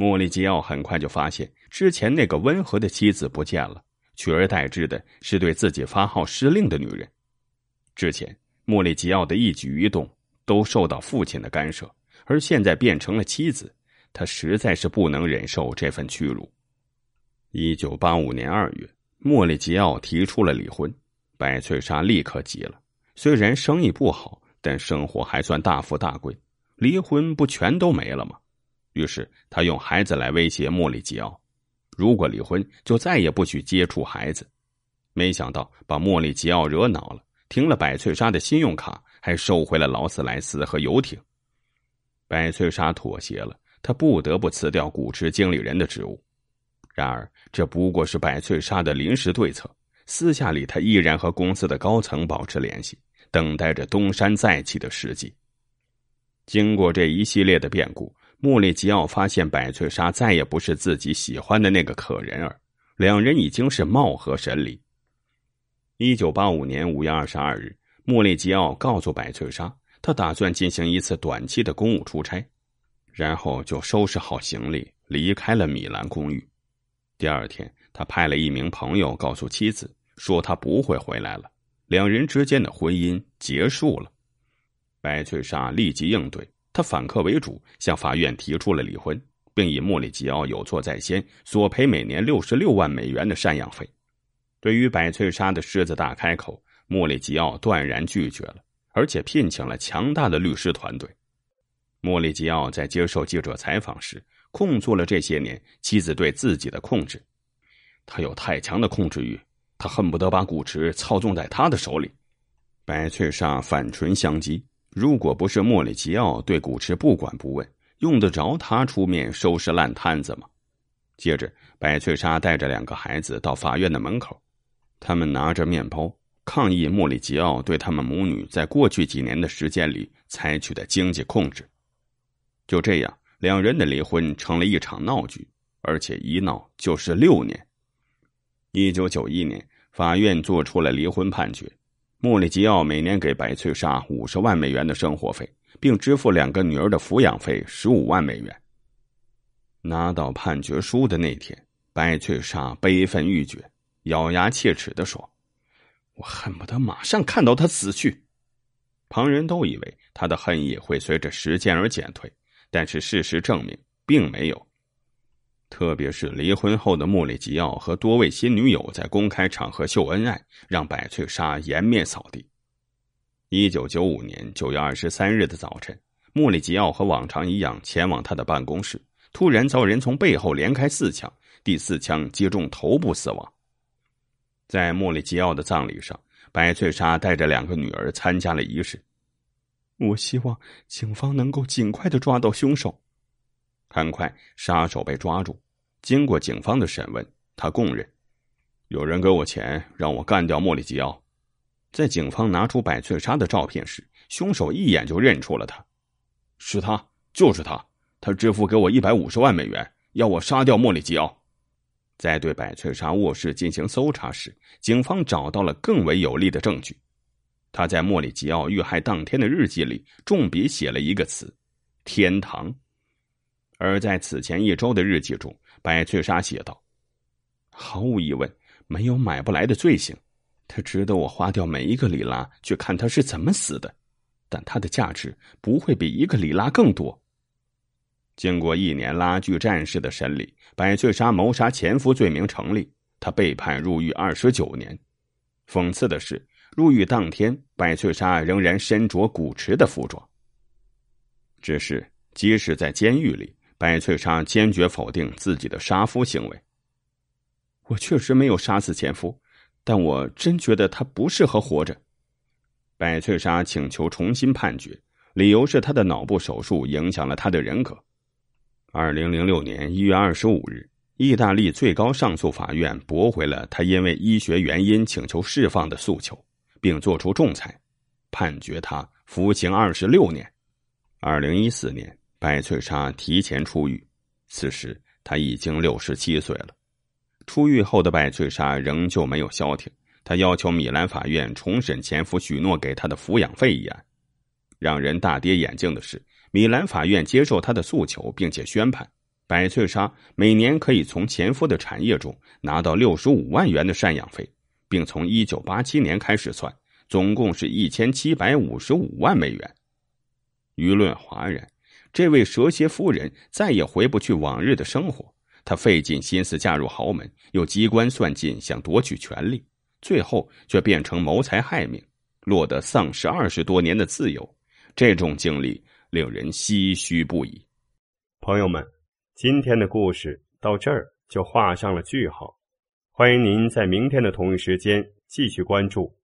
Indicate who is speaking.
Speaker 1: 莫里吉奥很快就发现，之前那个温和的妻子不见了，取而代之的是对自己发号施令的女人。之前，莫里吉奥的一举一动都受到父亲的干涉，而现在变成了妻子，他实在是不能忍受这份屈辱。一九八五年二月，莫里吉奥提出了离婚，白翠莎立刻急了。虽然生意不好，但生活还算大富大贵，离婚不全都没了吗？于是他用孩子来威胁莫里吉奥，如果离婚，就再也不许接触孩子。没想到把莫里吉奥惹恼了，停了百翠莎的信用卡，还收回了劳斯莱斯和游艇。百翠莎妥协了，她不得不辞掉古驰经理人的职务。然而，这不过是百翠莎的临时对策。私下里，她依然和公司的高层保持联系，等待着东山再起的时机。经过这一系列的变故。莫里吉奥发现百翠莎再也不是自己喜欢的那个可人儿，两人已经是貌合神离。一九八五年五月二十二日，莫里吉奥告诉百翠莎，他打算进行一次短期的公务出差，然后就收拾好行李离开了米兰公寓。第二天，他派了一名朋友告诉妻子，说他不会回来了，两人之间的婚姻结束了。百翠莎立即应对。他反客为主，向法院提出了离婚，并以莫里吉奥有错在先，索赔每年六十六万美元的赡养费。对于百翠莎的狮子大开口，莫里吉奥断然拒绝了，而且聘请了强大的律师团队。莫里吉奥在接受记者采访时控诉了这些年妻子对自己的控制，他有太强的控制欲，他恨不得把古驰操纵在他的手里。百翠莎反唇相讥。如果不是莫里吉奥对古驰不管不问，用得着他出面收拾烂摊子吗？接着，白翠莎带着两个孩子到法院的门口，他们拿着面包，抗议莫里吉奥对他们母女在过去几年的时间里采取的经济控制。就这样，两人的离婚成了一场闹剧，而且一闹就是六年。一九九一年，法院作出了离婚判决。穆里吉奥每年给白翠莎五十万美元的生活费，并支付两个女儿的抚养费十五万美元。拿到判决书的那天，白翠莎悲愤欲绝，咬牙切齿的说：“我恨不得马上看到他死去。”旁人都以为他的恨意会随着时间而减退，但是事实证明并没有。特别是离婚后的莫里吉奥和多位新女友在公开场合秀恩爱，让百翠莎颜面扫地。一九九五年九月二十三日的早晨，莫里吉奥和往常一样前往他的办公室，突然遭人从背后连开四枪，第四枪击中头部死亡。在莫里吉奥的葬礼上，百翠莎带着两个女儿参加了仪式。我希望警方能够尽快的抓到凶手。很快，杀手被抓住。经过警方的审问，他供认：“有人给我钱，让我干掉莫里吉奥。”在警方拿出百翠莎的照片时，凶手一眼就认出了他：“是他，就是他！”他支付给我一百五十万美元，要我杀掉莫里吉奥。在对百翠莎卧室进行搜查时，警方找到了更为有力的证据：他在莫里吉奥遇害当天的日记里，重笔写了一个词——“天堂”。而在此前一周的日记中，百翠莎写道：“毫无疑问，没有买不来的罪行，他值得我花掉每一个里拉去看他是怎么死的。但他的价值不会比一个里拉更多。”经过一年拉锯战士的审理，百翠莎谋杀前夫罪名成立，她被判入狱二十九年。讽刺的是，入狱当天，百翠莎仍然身着古驰的服装。只是，即使在监狱里。白翠莎坚决否定自己的杀夫行为。我确实没有杀死前夫，但我真觉得他不适合活着。白翠莎请求重新判决，理由是她的脑部手术影响了她的人格。二零零六年一月二十五日，意大利最高上诉法院驳回了他因为医学原因请求释放的诉求，并作出仲裁，判决他服刑二十六年。二零一四年。白翠莎提前出狱，此时他已经六十七岁了。出狱后的白翠莎仍旧没有消停，她要求米兰法院重审前夫许诺给她的抚养费一案。让人大跌眼镜的是，米兰法院接受她的诉求，并且宣判：白翠莎每年可以从前夫的产业中拿到六十五万元的赡养费，并从一九八七年开始算，总共是一千七百五十五万美元。舆论哗然。这位蛇蝎夫人再也回不去往日的生活。她费尽心思嫁入豪门，又机关算尽想夺取权力，最后却变成谋财害命，落得丧失二十多年的自由。这种经历令人唏嘘不已。朋友们，今天的故事到这儿就画上了句号。欢迎您在明天的同一时间继续关注。